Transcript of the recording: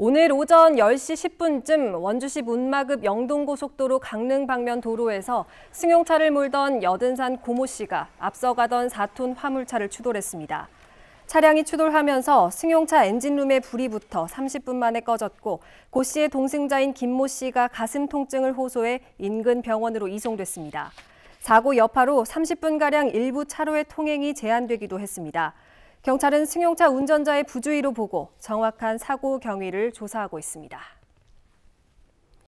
오늘 오전 10시 10분쯤 원주시 문마급 영동고속도로 강릉 방면 도로에서 승용차를 몰던 여든산 고모 씨가 앞서가던 4톤 화물차를 추돌했습니다. 차량이 추돌하면서 승용차 엔진룸에 불이 붙어 30분 만에 꺼졌고 고 씨의 동승자인 김모 씨가 가슴 통증을 호소해 인근 병원으로 이송됐습니다. 사고 여파로 30분가량 일부 차로의 통행이 제한되기도 했습니다. 경찰은 승용차 운전자의 부주의로 보고 정확한 사고 경위를 조사하고 있습니다.